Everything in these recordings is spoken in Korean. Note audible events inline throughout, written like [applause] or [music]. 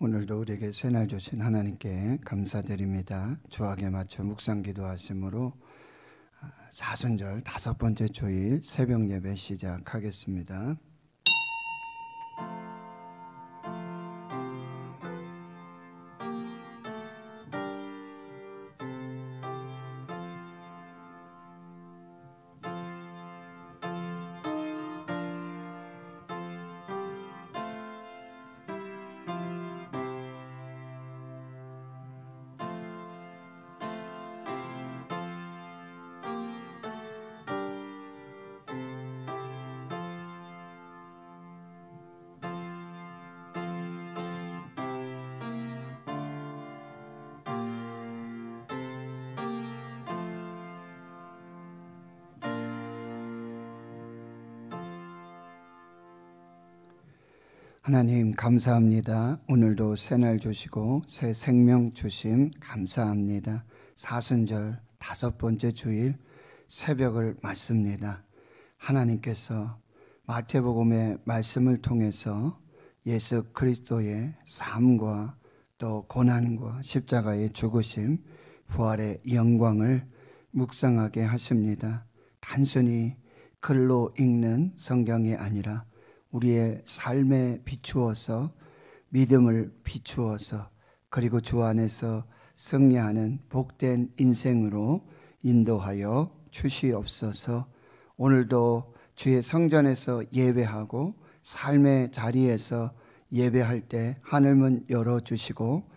오늘도 우리에게 새날 주신 하나님께 감사드립니다. 주학에 맞춰 묵상 기도하심으로 아, 사순절 다섯 번째 주일 새벽 예배 시작하겠습니다. 하나님 감사합니다. 오늘도 새날 주시고 새 생명 주심 감사합니다. 사순절 다섯 번째 주일 새벽을 맞습니다. 하나님께서 마태복음의 말씀을 통해서 예수 그리스도의 삶과 또 고난과 십자가의 죽으심, 부활의 영광을 묵상하게 하십니다. 단순히 글로 읽는 성경이 아니라 우리의 삶에 비추어서 믿음을 비추어서 그리고 주 안에서 승리하는 복된 인생으로 인도하여 주시옵소서 오늘도 주의 성전에서 예배하고 삶의 자리에서 예배할 때 하늘문 열어주시고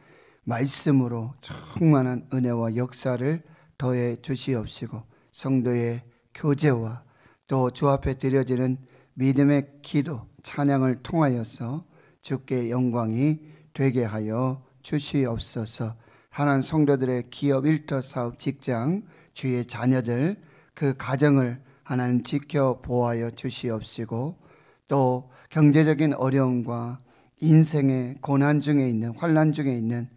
말씀으로 충만한 은혜와 역사를 더해 주시옵시고 성도의 교제와 또 주 앞에 드려지는 믿음의 기도 찬양을 통하여서 주께 영광이 되게 하여 주시옵소서. 하나님 성도들의 기업 일터 사업 직장 주의 자녀들 그 가정을 하나님 지켜 보아여 주시옵시고 또 경제적인 어려움과 인생의 고난 중에 있는 환란 중에 있는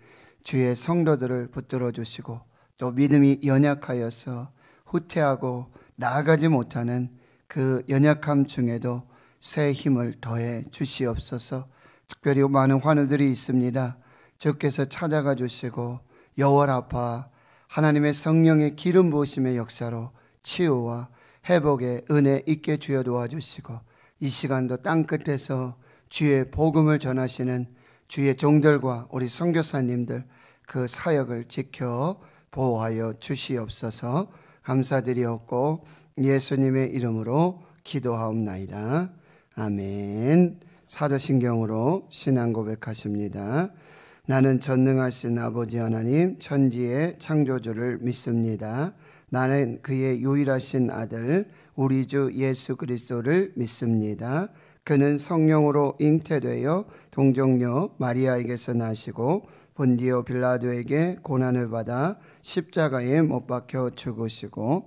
주의 성도들을 붙들어 주시고 또 믿음이 연약하여서 후퇴하고 나아가지 못하는 그 연약함 중에도 새 힘을 더해 주시옵소서. 특별히 많은 환우들이 있습니다. 주께서 찾아가 주시고 여월 아파 하나님의 성령의 기름 부으심의 역사로 치유와 회복의 은혜 있게 주여 도와주시고 이 시간도 땅 끝에서 주의 복음을 전하시는 주의 종들과 우리 선교사님들 그 사역을 지켜 보호하여 주시옵소서 감사드리옵고 예수님의 이름으로 기도하옵나이다. 아멘. 사도신경으로 신앙 고백하십니다. 나는 전능하신 아버지 하나님 천지의 창조주를 믿습니다. 나는 그의 유일하신 아들 우리 주 예수 그리스도를 믿습니다. 그는 성령으로 잉태되어 동정녀 마리아에게서 나시고 본디오 빌라도에게 고난을 받아 십자가에 못 박혀 죽으시고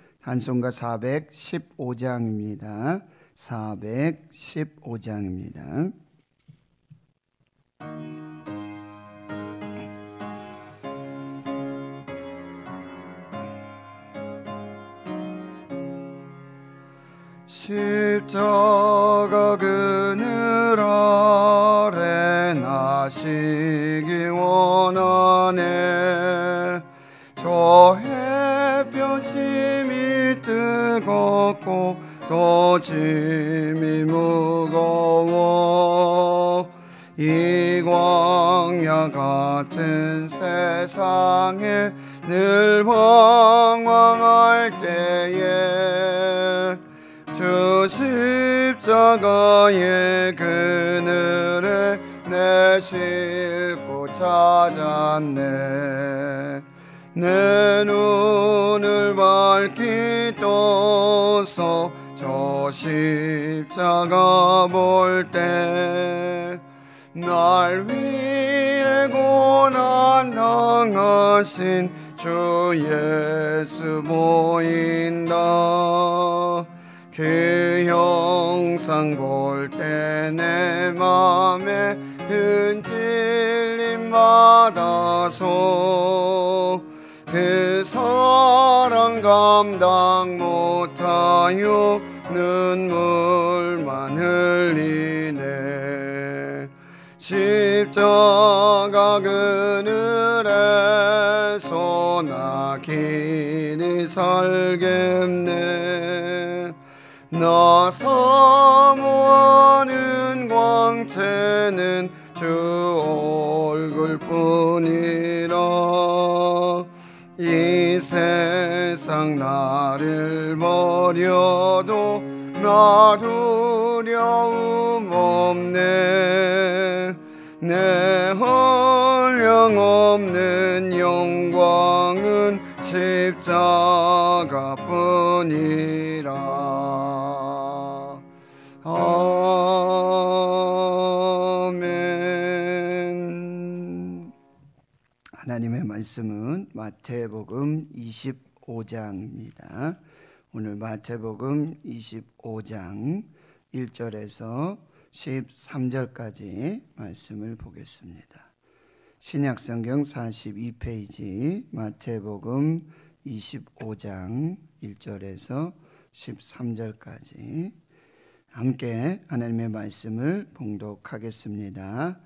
한송가 415장입니다. 415장입니다. 십자가 그늘 아래 나시기 원하네 짐이 무거워 이 광야 같은 세상에 늘 황황할 때에 주 십자가의 그늘에 내 싣고 찾았네 내 눈을 밝히 떠서 저 십자가 볼 때 날 위해 고난 당하신 주 예수 보인다 그 형상 볼 때 내 맘에 흔질림 받아서 그 사랑 감당 못하여 눈물만 흘리네 십자가 그늘에서 나 기니 살겠네 나 사모하는 광채는 주 얼굴뿐이라 이 세상 나를 젊려도나 두려움 없네 내 헐령 없는 영광은 십자가뿐이라 아멘 하나님의 말씀은 마태복음 25장입니다 오늘 마태복음 25장 1절에서 13절까지 말씀을 보겠습니다. 신약성경 42페이지 마태복음 25장 1절에서 13절까지 함께 하나님의 말씀을 봉독하겠습니다.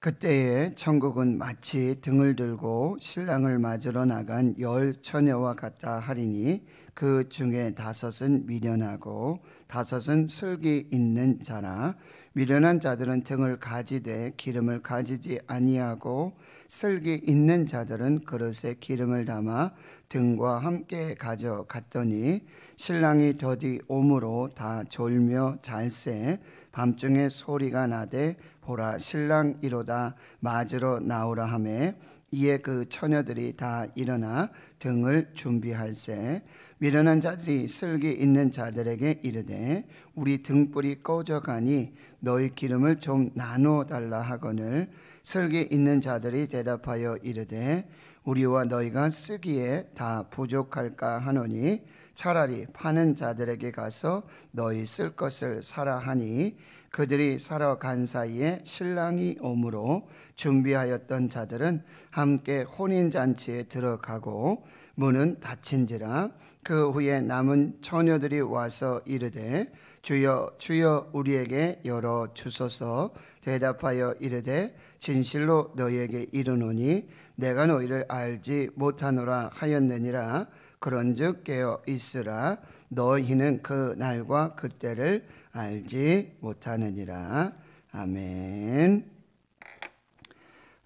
그때에 천국은 마치 등을 들고 신랑을 맞으러 나간 열 처녀와 같다 하리니 그 중에 다섯은 미련하고 다섯은 슬기 있는 자라 미련한 자들은 등을 가지되 기름을 가지지 아니하고 슬기 있는 자들은 그릇에 기름을 담아 등과 함께 가져갔더니 신랑이 더디 오므로 다 졸며 잘새 밤중에 소리가 나되 보라 신랑이로다 맞으러 나오라 하매 이에 그 처녀들이 다 일어나 등을 준비할세 미련한 자들이 슬기 있는 자들에게 이르되 우리 등불이 꺼져 가니 너희 기름을 좀 나누어 달라 하거늘 슬기 있는 자들이 대답하여 이르되 우리와 너희가 쓰기에 다 부족할까 하노니 차라리 파는 자들에게 가서 너희 쓸 것을 사라 하니 그들이 사러 간 사이에 신랑이 오므로 준비하였던 자들은 함께 혼인 잔치에 들어가고 문은 닫힌지라 그 후에 남은 처녀들이 와서 이르되 주여 주여 우리에게 열어 주소서 대답하여 이르되 진실로 너희에게 이르노니 내가 너희를 알지 못하노라 하였느니라 그런즉 깨어 있으라 너희는 그 날과 그 때를 알지 못하느니라 아멘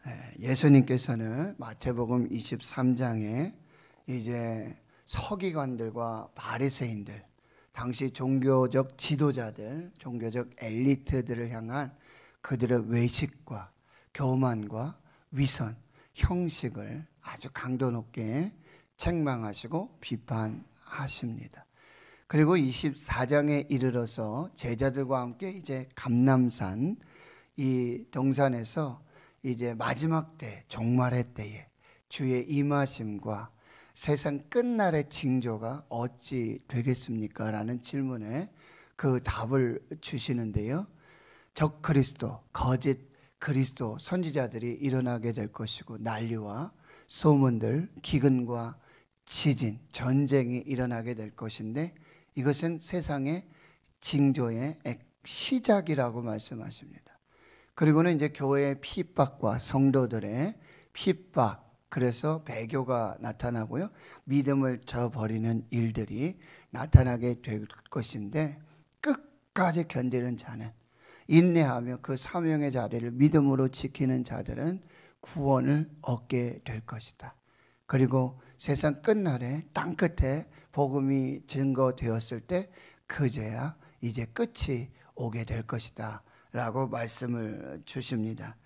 예, 예수님께서는 마태복음 23장에 이제 서기관들과 바리새인들, 당시 종교적 지도자들, 종교적 엘리트들을 향한 그들의 외식과 교만과 위선, 형식을 아주 강도 높게 책망하시고 비판하십니다. 그리고 24장에 이르러서 제자들과 함께 이제 감남산 이 동산에서 이제 마지막 때 종말의 때에 주의 임하심과 세상 끝날의 징조가 어찌 되겠습니까? 라는 질문에 그 답을 주시는데요. 적 그리스도, 거짓 그리스도 선지자들이 일어나게 될 것이고 난리와 소문들, 기근과 지진, 전쟁이 일어나게 될 것인데 이것은 세상의 징조의 시작이라고 말씀하십니다. 그리고는 이제 교회의 핍박과 성도들의 핍박, 그래서 배교가 나타나고요. 믿음을 저버리는 일들이 나타나게 될 것인데 끝까지 견디는 자는 인내하며 그 사명의 자리를 믿음으로 지키는 자들은 구원을 얻게 될 것이다. 그리고 세상 끝날에 땅 끝에 복음이 증거되었을 때 그제야 이제 끝이 오게 될 것이다. 라고 말씀을 주십니다.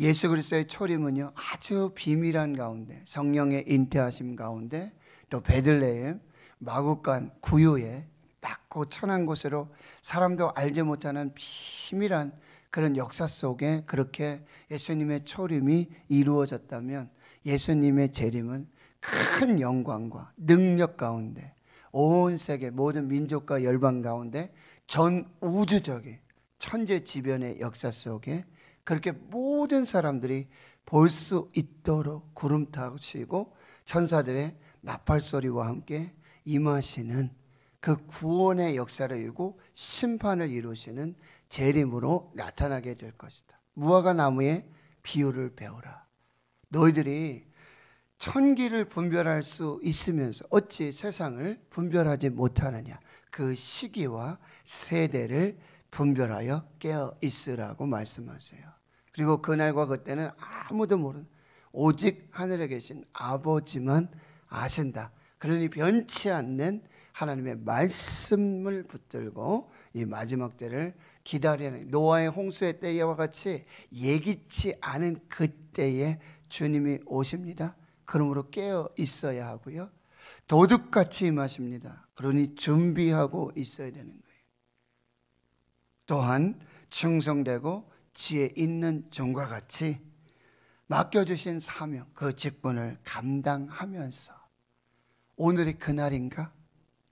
예수 그리스도의 초림은요 아주 비밀한 가운데 성령의 인태하심 가운데 또 베들레헴 마구간 구유에 낮고 천한 곳으로 사람도 알지 못하는 비밀한 그런 역사 속에 그렇게 예수님의 초림이 이루어졌다면 예수님의 재림은 큰 영광과 능력 가운데 온 세계 모든 민족과 열방 가운데 전 우주적인 천재지변의 역사 속에 그렇게 모든 사람들이 볼 수 있도록 구름 타고 치고 천사들의 나팔 소리와 함께 임하시는 그 구원의 역사를 이루고 심판을 이루시는 재림으로 나타나게 될 것이다. 무화과 나무의 비유를 배우라. 너희들이 천기를 분별할 수 있으면서 어찌 세상을 분별하지 못하느냐. 그 시기와 세대를 분별하여 깨어 있으라고 말씀하세요. 그리고 그날과 그때는 아무도 모르는 오직 하늘에 계신 아버지만 아신다. 그러니 변치 않는 하나님의 말씀을 붙들고 이 마지막 때를 기다리는 노아의 홍수의 때와 같이 예기치 않은 그때에 주님이 오십니다. 그러므로 깨어 있어야 하고요. 도둑같이 임하십니다. 그러니 준비하고 있어야 되는 거예요. 또한 충성되고 지에 있는 종과 같이 맡겨주신 사명, 그 직분을 감당하면서 오늘이 그날인가?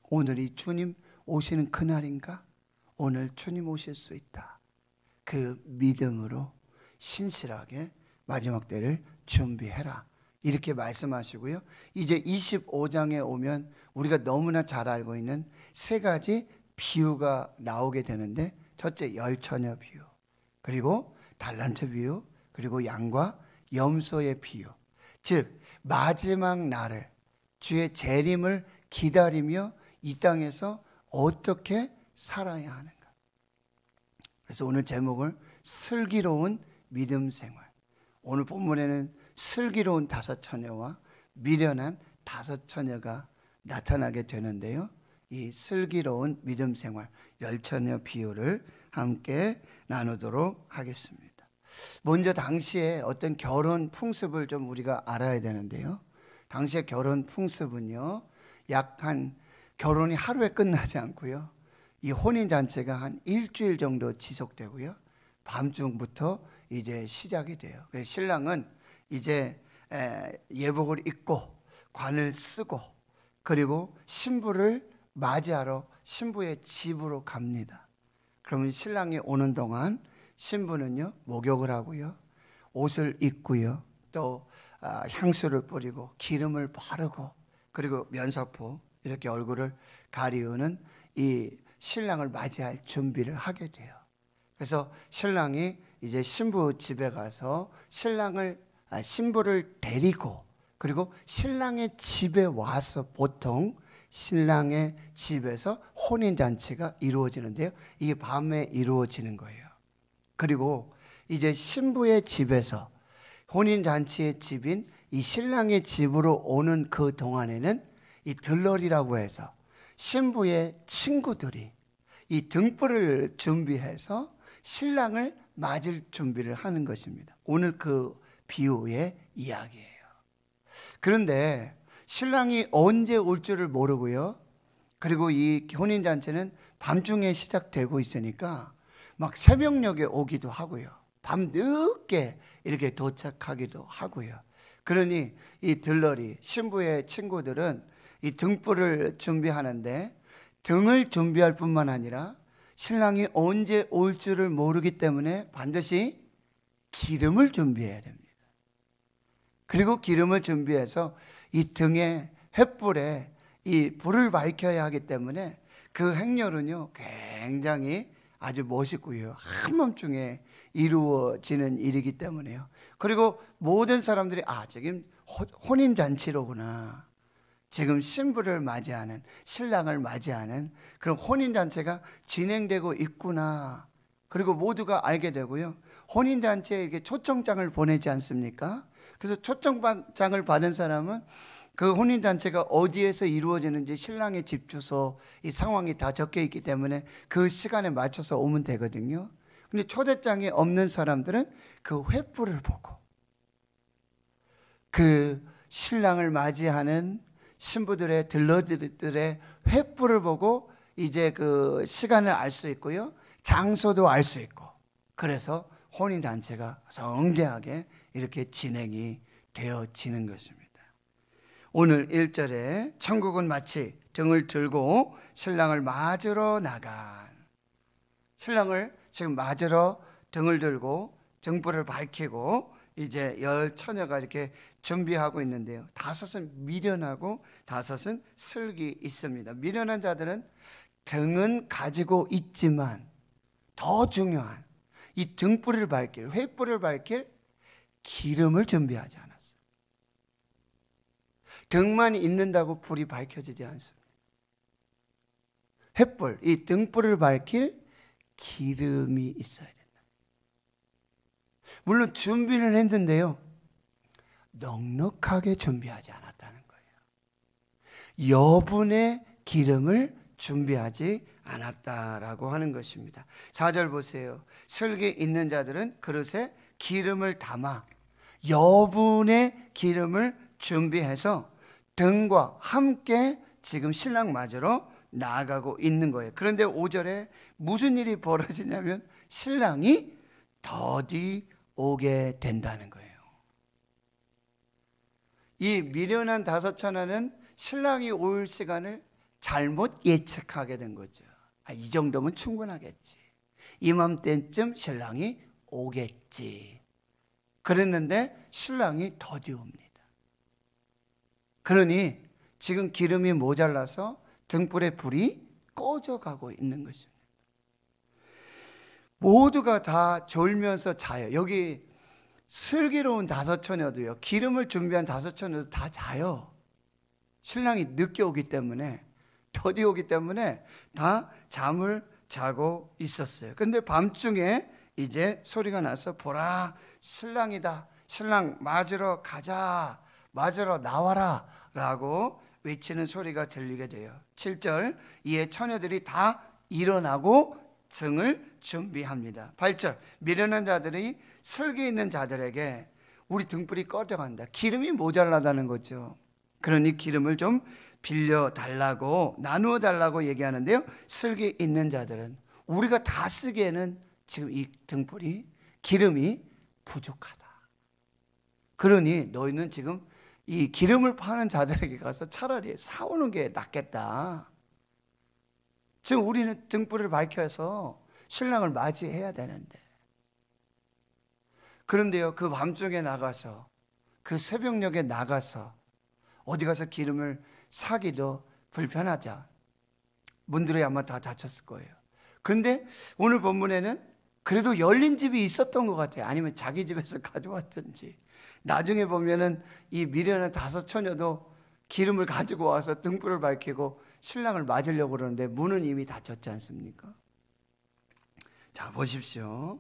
오늘이 주님 오시는 그날인가? 오늘 주님 오실 수 있다. 그 믿음으로 신실하게 마지막 때를 준비해라. 이렇게 말씀하시고요. 이제 25장에 오면 우리가 너무나 잘 알고 있는 세 가지 비유가 나오게 되는데 첫째 열처녀 비유. 그리고 달란트 비유, 그리고 양과 염소의 비유. 즉, 마지막 날을 주의 재림을 기다리며 이 땅에서 어떻게 살아야 하는가. 그래서 오늘 제목을 슬기로운 믿음 생활. 오늘 본문에는 슬기로운 다섯 처녀와 미련한 다섯 처녀가 나타나게 되는데요. 이 슬기로운 믿음 생활, 열처녀 비유를 함께 나누도록 하겠습니다. 먼저 당시에 어떤 결혼 풍습을 좀 우리가 알아야 되는데요. 당시의 결혼 풍습은요. 약 한 결혼이 하루에 끝나지 않고요. 이 혼인 잔치가 한 일주일 정도 지속되고요. 밤중부터 이제 시작이 돼요. 신랑은 이제 예복을 입고 관을 쓰고 그리고 신부를 맞이하러 신부의 집으로 갑니다. 그러면 신랑이 오는 동안 신부는요 목욕을 하고요 옷을 입고요 또 아, 향수를 뿌리고 기름을 바르고 그리고 면사포 이렇게 얼굴을 가리우는 이 신랑을 맞이할 준비를 하게 돼요. 그래서 신랑이 이제 신부 집에 가서 신랑을 아, 신부를 데리고 그리고 신랑의 집에 와서 보통 신랑의 집에서 혼인잔치가 이루어지는데요. 이게 밤에 이루어지는 거예요. 그리고 이제 신부의 집에서 혼인잔치의 집인 이 신랑의 집으로 오는 그 동안에는 이 들러리라고 해서 신부의 친구들이 이 등불을 준비해서 신랑을 맞을 준비를 하는 것입니다. 오늘 그 비유의 이야기예요. 그런데 신랑이 언제 올 줄을 모르고요. 그리고 이 혼인잔치는 밤중에 시작되고 있으니까 막 새벽녘에 오기도 하고요. 밤늦게 이렇게 도착하기도 하고요. 그러니 이 들러리 신부의 친구들은 이 등불을 준비하는데 등을 준비할 뿐만 아니라 신랑이 언제 올 줄을 모르기 때문에 반드시 기름을 준비해야 됩니다. 그리고 기름을 준비해서 이 등에 횃불에 이 불을 밝혀야 하기 때문에 그 행렬은요 굉장히 아주 멋있고요 한밤중에 이루어지는 일이기 때문에요. 그리고 모든 사람들이 아 지금 혼인 잔치로구나. 지금 신부를 맞이하는 신랑을 맞이하는 그런 혼인 잔치가 진행되고 있구나. 그리고 모두가 알게 되고요. 혼인 잔치에 이렇게 초청장을 보내지 않습니까? 그래서 초청장을 받은 사람은 그 혼인잔치가 어디에서 이루어지는지 신랑의 집 주소 이 상황이 다 적혀 있기 때문에 그 시간에 맞춰서 오면 되거든요. 근데 초대장이 없는 사람들은 그 횃불을 보고 그 신랑을 맞이하는 신부들의 들러들의 횃불을 보고 이제 그 시간을 알 수 있고요. 장소도 알 수 있고. 그래서 혼인단체가 성대하게 이렇게 진행이 되어지는 것입니다. 오늘 1절에 천국은 마치 등을 들고 신랑을 맞으러 나간 신랑을 지금 맞으러 등을 들고 등불을 밝히고 이제 열 처녀가 이렇게 준비하고 있는데요. 다섯은 미련하고 다섯은 슬기 있습니다. 미련한 자들은 등은 가지고 있지만 더 중요한 이 등불을 밝힐, 횃불을 밝힐 기름을 준비하지 않았어요. 등만 있는다고 불이 밝혀지지 않습니다. 횃불, 이 등불을 밝힐 기름이 있어야 된다. 물론 준비는 했는데요. 넉넉하게 준비하지 않았다는 거예요. 여분의 기름을 준비하지 않았다라고 하는 것입니다. 4절 보세요. 슬기 있는 자들은 그릇에 기름을 담아 여분의 기름을 준비해서 등과 함께 지금 신랑 맞으러 나가고 있는 거예요. 그런데 5절에 무슨 일이 벌어지냐면 신랑이 더디 오게 된다는 거예요. 이 미련한 다섯 천하는 신랑이 올 시간을 잘못 예측하게 된 거죠. 아, 이 정도면 충분하겠지. 이맘때쯤 신랑이 오겠지. 그랬는데 신랑이 더디옵니다. 그러니 지금 기름이 모자라서 등불의 불이 꺼져가고 있는 것입니다. 모두가 다 졸면서 자요. 여기 슬기로운 다섯 처녀도요. 기름을 준비한 다섯 처녀도 다 자요. 신랑이 늦게 오기 때문에 더디 오기 때문에 다 잠을 자고 있었어요. 근데 밤중에 이제 소리가 나서 보라 신랑이다. 신랑 맞으러 가자. 맞으러 나와라. 라고 외치는 소리가 들리게 돼요. 7절. 이에 처녀들이 다 일어나고 증을 준비합니다. 8절. 미련한 자들이 슬기 있는 자들에게 우리 등불이 꺼져간다. 기름이 모자라다는 거죠. 그러니 기름을 좀 빌려 달라고 나누어 달라고 얘기하는데요. 슬기 있는 자들은 우리가 다 쓰기에는 지금 이 등불이 기름이 부족하다. 그러니 너희는 지금 이 기름을 파는 자들에게 가서 차라리 사오는 게 낫겠다. 지금 우리는 등불을 밝혀서 신랑을 맞이해야 되는데. 그런데요, 그 밤중에 나가서, 그 새벽녘에 나가서, 어디 가서 기름을 사기도 불편하자. 문들이 아마 다 닫혔을 거예요. 그런데 오늘 본문에는 그래도 열린 집이 있었던 것 같아요. 아니면 자기 집에서 [laughs] 가져왔든지. 나중에 보면은 이 미련한 다섯 처녀도 기름을 가지고 와서 등불을 밝히고 신랑을 맞으려고 그러는데 문은 이미 닫혔지 않습니까? 자, 보십시오.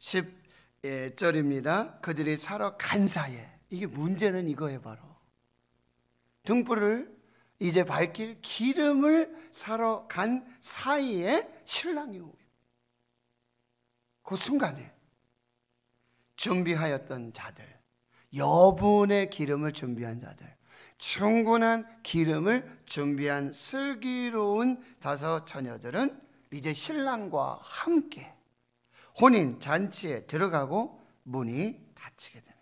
10절입니다. 예, 그들이 사러 간 사이에. 이게 문제는 이거예요, 바로. 등불을 이제 밝힐 기름을 사러 간 사이에 신랑이 오요 그 순간에 준비하였던 자들, 여분의 기름을 준비한 자들, 충분한 기름을 준비한 슬기로운 다섯 처녀들은 이제 신랑과 함께 혼인 잔치에 들어가고 문이 닫히게 됩니다.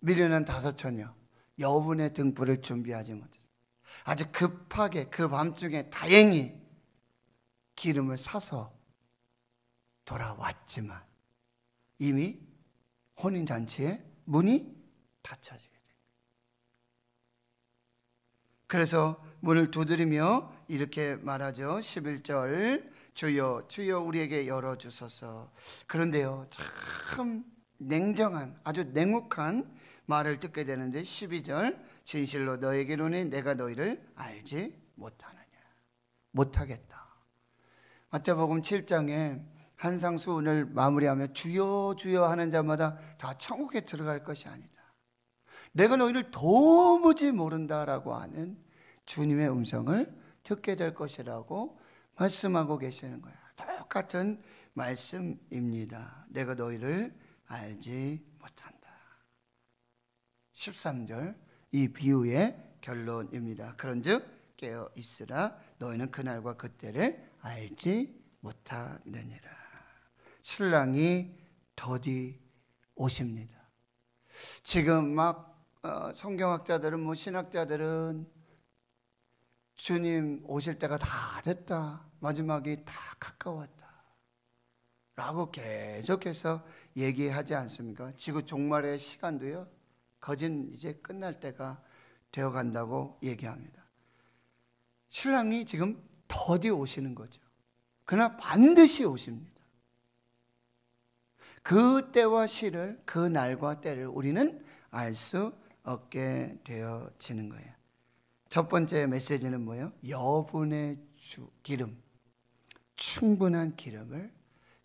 미련한 다섯 처녀 여분의 등불을 준비하지 못했어요. 아주 급하게 그 밤중에 다행히 기름을 사서 돌아왔지만 이미 혼인잔치의 문이 닫혀지게 됩니다. 그래서 문을 두드리며 이렇게 말하죠. 11절 주여 주여 우리에게 열어주소서 그런데요 참 냉정한 아주 냉혹한 말을 듣게 되는데 12절 진실로 너에게로는 내가 너희를 알지 못하느냐 못하겠다 마태복음 7장에 한상수 운을 마무리하며 주여 주여 하는 자마다 다 천국에 들어갈 것이 아니다. 내가 너희를 도무지 모른다라고 하는 주님의 음성을 듣게 될 것이라고 말씀하고 계시는 거야. 똑같은 말씀입니다. 내가 너희를 알지 못한다. 13절 이 비유의 결론입니다. 그런즉 깨어 있으라 너희는 그날과 그때를 알지 못하느니라. 신랑이 더디 오십니다. 지금 막 어, 성경학자들은 뭐 신학자들은 주님 오실 때가 다 됐다. 마지막이 다 가까웠다. 라고 계속해서 얘기하지 않습니까? 지구 종말의 시간도요. 거진 이제 끝날 때가 되어 간다고 얘기합니다. 신랑이 지금 더디 오시는 거죠. 그러나 반드시 오십니다. 그 때와 시를 그 날과 때를 우리는 알 수 없게 되어지는 거예요. 첫 번째 메시지는 뭐예요? 여분의 주, 기름, 충분한 기름을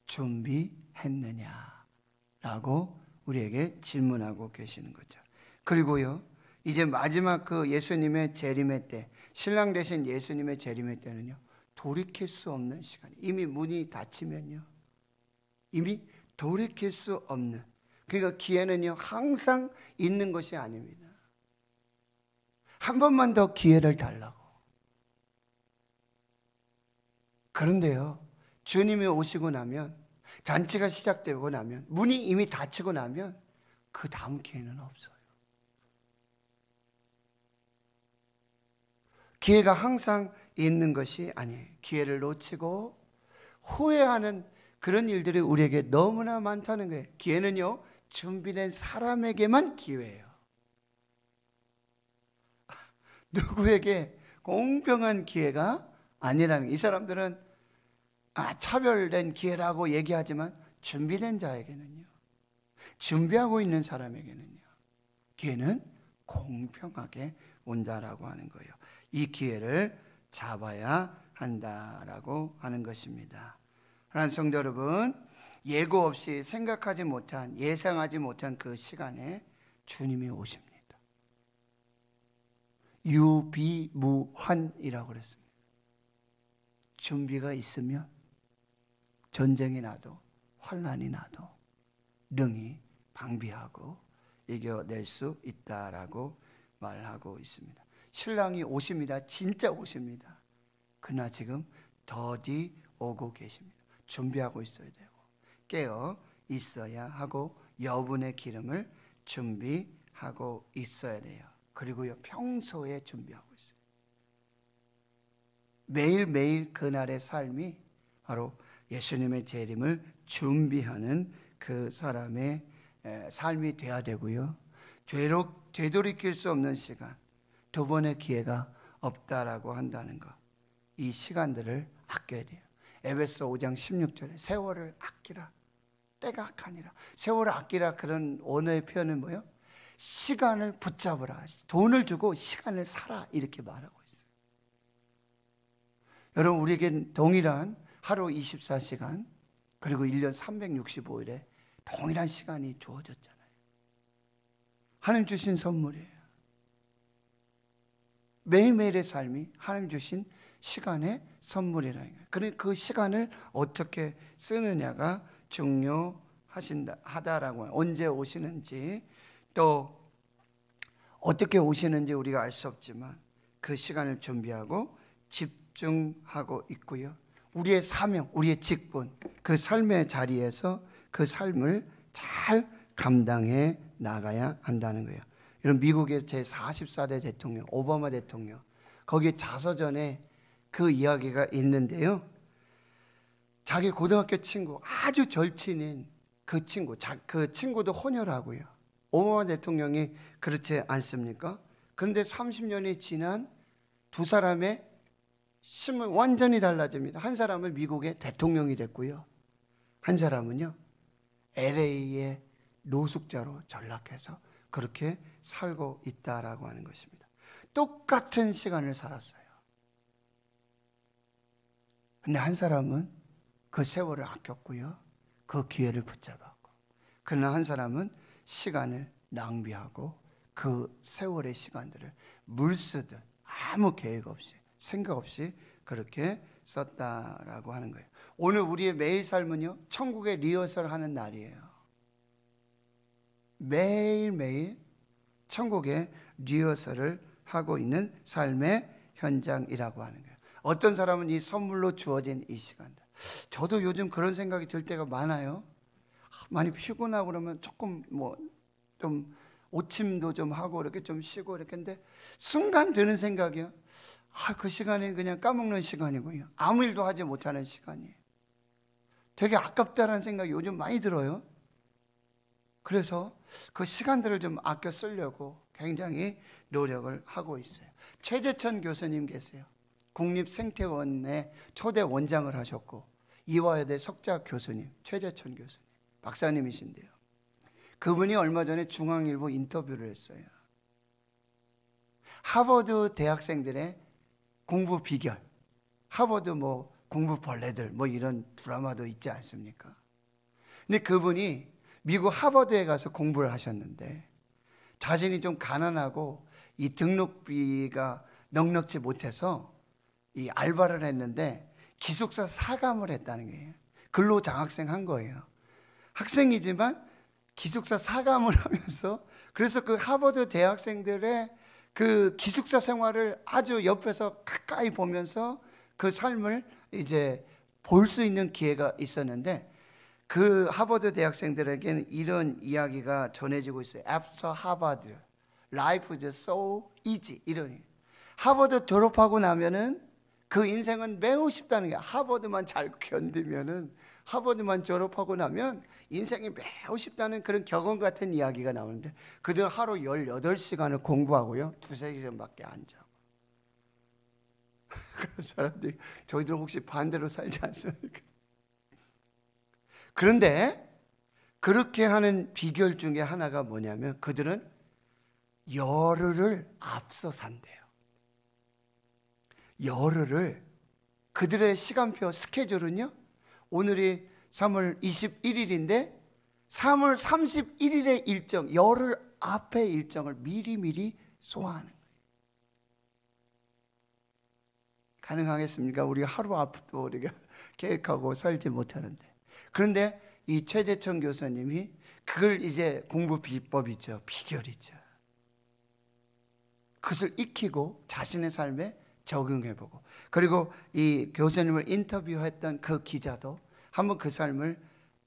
준비했느냐라고 우리에게 질문하고 계시는 거죠. 그리고요, 이제 마지막 그 예수님의 재림의 때, 신랑 대신 예수님의 재림의 때는요, 돌이킬 수 없는 시간. 이미 문이 닫히면요, 이미 돌이킬 수 없는 그러니까 기회는요 항상 있는 것이 아닙니다. 한 번만 더 기회를 달라고. 그런데요 주님이 오시고 나면 잔치가 시작되고 나면 문이 이미 닫히고 나면 그 다음 기회는 없어요. 기회가 항상 있는 것이 아니에요. 기회를 놓치고 후회하는 그런 일들이 우리에게 너무나 많다는 거예요. 기회는요, 준비된 사람에게만 기회예요. [laughs] 누구에게 공평한 기회가 아니라는 거예요. 이 사람들은 아, 차별된 기회라고 얘기하지만 준비된 자에게는요. 준비하고 있는 사람에게는요. 기회는 공평하게 온다라고 하는 거예요. 이 기회를 잡아야 한다라고 하는 것입니다. 사랑하는 성도 여러분, 예고 없이 생각하지 못한, 예상하지 못한 그 시간에 주님이 오십니다. 유비무환이라고 그랬습니다. 준비가 있으면 전쟁이 나도 환란이 나도 능히 방비하고 이겨낼 수 있다라고 말하고 있습니다. 신랑이 오십니다. 진짜 오십니다. 그러나 지금 더디 오고 계십니다. 준비하고 있어야 되고 깨어 있어야 하고 여분의 기름을 준비하고 있어야 돼요. 그리고요 평소에 준비하고 있어요. 매일매일 그날의 삶이 바로 예수님의 재림을 준비하는 그 사람의 삶이 돼야 되고요. 죄로 되돌이킬 수 없는 시간, 두 번의 기회가 없다라고 한다는 것. 이 시간들을 아껴야 돼요. 에베소 5장 16절에 세월을 아끼라 때가 아하니라 세월을 아끼라 그런 언어의 표현은 뭐예요? 시간을 붙잡으라 돈을 주고 시간을 사라 이렇게 말하고 있어요 여러분 우리에겐 동일한 하루 24시간 그리고 1년 365일에 동일한 시간이 주어졌잖아요 하나님 주신 선물이에요 매일매일의 삶이 하나님 주신 시간의 선물이라는 거예요. 그래 그 시간을 어떻게 쓰느냐가 중요하신다 하다라고 해요. 언제 오시는지 또 어떻게 오시는지 우리가 알 수 없지만 그 시간을 준비하고 집중하고 있고요. 우리의 사명, 우리의 직분, 그 삶의 자리에서 그 삶을 잘 감당해 나가야 한다는 거예요. 이런 미국의 제 44대 대통령 오바마 대통령 거기 자서전에 그 이야기가 있는데요. 자기 고등학교 친구, 아주 절친인 그 친구, 자, 그 친구도 혼혈하고요. 오바마 대통령이 그렇지 않습니까? 그런데 30년이 지난 두 사람의 심은 완전히 달라집니다. 한 사람은 미국의 대통령이 됐고요. 한 사람은요, LA의 노숙자로 전락해서 그렇게 살고 있다라고 하는 것입니다. 똑같은 시간을 살았어요. 근데 한 사람은 그 세월을 아꼈고요. 그 기회를 붙잡았고. 그러나 한 사람은 시간을 낭비하고 그 세월의 시간들을 물 쓰듯 아무 계획 없이 생각 없이 그렇게 썼다라고 하는 거예요. 오늘 우리의 매일 삶은요, 천국의 리허설 하는 날이에요. 매일매일 천국의 리허설을 하고 있는 삶의 현장이라고 하는 거예요. 어떤 사람은 이 선물로 주어진 이 시간. 저도 요즘 그런 생각이 들 때가 많아요. 아, 많이 피곤하고 그러면 조금 뭐 좀 오침도 좀 하고 이렇게 좀 쉬고 이렇게 근데 순간 드는 생각이요. 아, 그 시간이 그냥 까먹는 시간이고요. 아무 일도 하지 못하는 시간이에요. 되게 아깝다라는 생각이 요즘 많이 들어요. 그래서 그 시간들을 좀 아껴 쓰려고 굉장히 노력을 하고 있어요. 최재천 교수님 계세요. 국립생태원의 초대 원장을 하셨고 이화여대 석자 교수님, 최재천 교수님, 박사님이신데요. 그분이 얼마 전에 중앙일보 인터뷰를 했어요. 하버드 대학생들의 공부 비결, 하버드 뭐 공부 벌레들 뭐 이런 드라마도 있지 않습니까? 근데 그분이 미국 하버드에 가서 공부를 하셨는데 자신이 좀 가난하고 이 등록비가 넉넉지 못해서 이 알바를 했는데 기숙사 사감을 했다는 거예요. 근로 장학생 한 거예요. 학생이지만 기숙사 사감을 [laughs] 하면서 그래서 그 하버드 대학생들의 그 기숙사 생활을 아주 옆에서 가까이 보면서 그 삶을 이제 볼 수 있는 기회가 있었는데 그 하버드 대학생들에게는 이런 이야기가 전해지고 있어요. After Harvard, life is so easy. 이런. 하버드 졸업하고 나면은 그 인생은 매우 쉽다는 게 하버드만 잘 견디면은 하버드만 졸업하고 나면 인생이 매우 쉽다는 그런 경험 같은 이야기가 나오는데 그들 하루 18시간을 공부하고요. 두세 시간밖에 안 자고. [laughs] 그런 사람들이 저희들 은 혹시 반대로 살지 않습니까? 그런데 그렇게 하는 비결 중에 하나가 뭐냐면 그들은 열흘을 앞서 산대요. 열흘을 그들의 시간표 스케줄은요. 오늘이 3월 21일인데 3월 31일의 일정, 열흘 앞의 일정을 미리미리 소화하는 거예요. 가능하겠습니까? 우리 하루 앞도 우리가 [laughs] 계획하고 살지 못하는데. 그런데 이 최재천 교수님이 그걸 이제 공부 비법이죠. 비결이죠. 그것을 익히고 자신의 삶에 적응해보고 그리고 이 교수님을 인터뷰했던 그 기자도 한번 그 삶을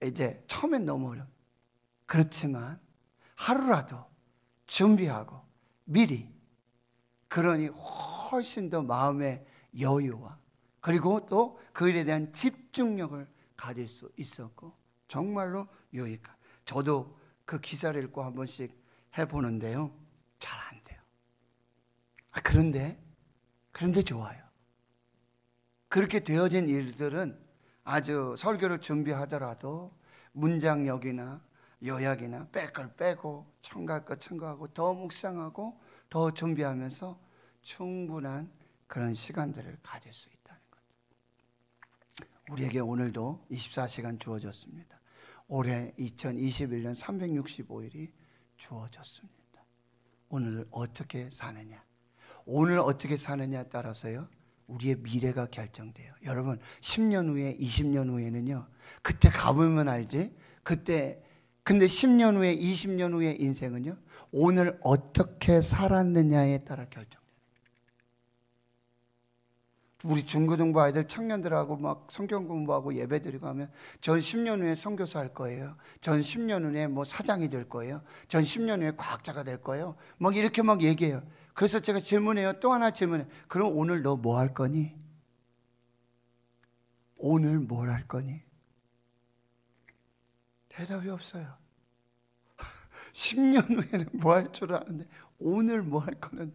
이제 처음엔 너무 어려 그렇지만 하루라도 준비하고 미리 그러니 훨씬 더 마음의 여유와 그리고 또 그 일에 대한 집중력을 가질 수 있었고 정말로 유익한 저도 그 기사를 읽고 한 번씩 해보는데요 잘 안 돼요 아, 그런데 그런데 좋아요. 그렇게 되어진 일들은 아주 설교를 준비하더라도 문장력이나 요약이나 뺄걸 빼고 첨가할 것첨하고더 묵상하고 더 준비하면서 충분한 그런 시간들을 가질 수 있다는 거죠. 우리에게 오늘도 24시간 주어졌습니다. 올해 2021년 365일이 주어졌습니다. 오늘 어떻게 사느냐? 오늘 어떻게 사느냐에 따라서요. 우리의 미래가 결정돼요. 여러분, 10년 후에, 20년 후에는요. 그때 가보면 알지. 그때 근데 10년 후에, 20년 후에 인생은요. 오늘 어떻게 살았느냐에 따라 결정돼요. 우리 중고등부 아이들 청년들하고 막 성경 공부하고 예배 드리고 하면 전 10년 후에 선교사 할 거예요. 전 10년 후에 뭐 사장이 될 거예요. 전 10년 후에 과학자가 될 거예요. 막 이렇게 막 얘기해요. 그래서 제가 질문해요. 또 하나 질문해. 그럼 오늘 너 뭐 할 거니? 오늘 뭘 할 거니? 대답이 없어요. 10년 [laughs] 후에는 뭐 할 줄 아는데 오늘 뭐 할 거는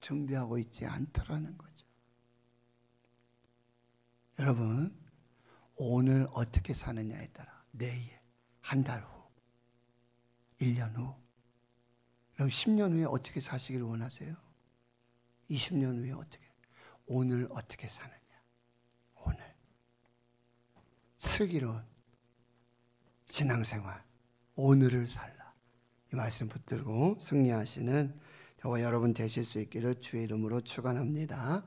준비하고 있지 않더라는 거죠. 여러분, 오늘 어떻게 사느냐에 따라 내일, 한 달 후, 1년 후, 그럼 10년 후에 어떻게 사시길 원하세요? 20년 후에 어떻게? 오늘 어떻게 사느냐? 오늘. 슬기로운 신앙생활. 오늘을 살라. 이 말씀 붙들고 승리하시는 저와 여러분 되실 수 있기를 주의 이름으로 축원합니다.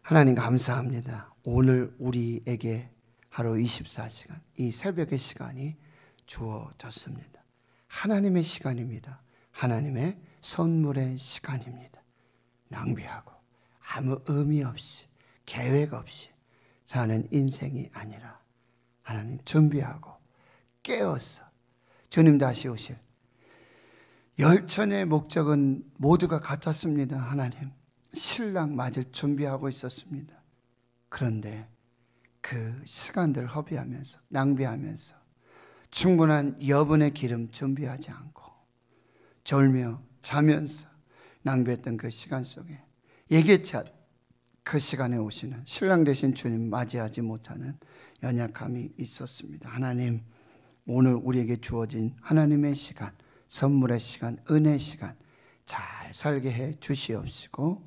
하나님 감사합니다. 오늘 우리에게 하루 24시간, 이 새벽의 시간이 주어졌습니다. 하나님의 시간입니다. 하나님의 선물의 시간입니다. 낭비하고 아무 의미 없이 계획 없이 사는 인생이 아니라 하나님 준비하고 깨어서 주님 다시 오실 열천의 목적은 모두가 같았습니다. 하나님 신랑 맞을 준비하고 있었습니다. 그런데 그 시간들을 허비하면서 낭비하면서 충분한 여분의 기름 준비하지 않고 졸며 자면서 낭비했던 그 시간 속에 예기치 그 시간에 오시는 신랑 되신 주님 맞이하지 못하는 연약함이 있었습니다. 하나님 오늘 우리에게 주어진 하나님의 시간, 선물의 시간, 은혜 시간 잘 살게 해 주시옵시고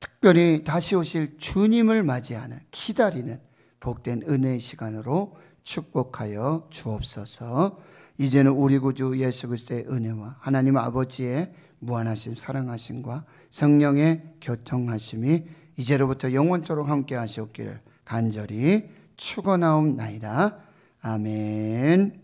특별히 다시 오실 주님을 맞이하는 기다리는 복된 은혜의 시간으로 축복하여 주옵소서. 이제는 우리 구주 예수 그리스도의 은혜와 하나님 아버지의 무한하신 사랑하심과 성령의 교통하심이 이제로부터 영원토록 함께 하시옵기를 간절히 축원하옵나이다. 아멘.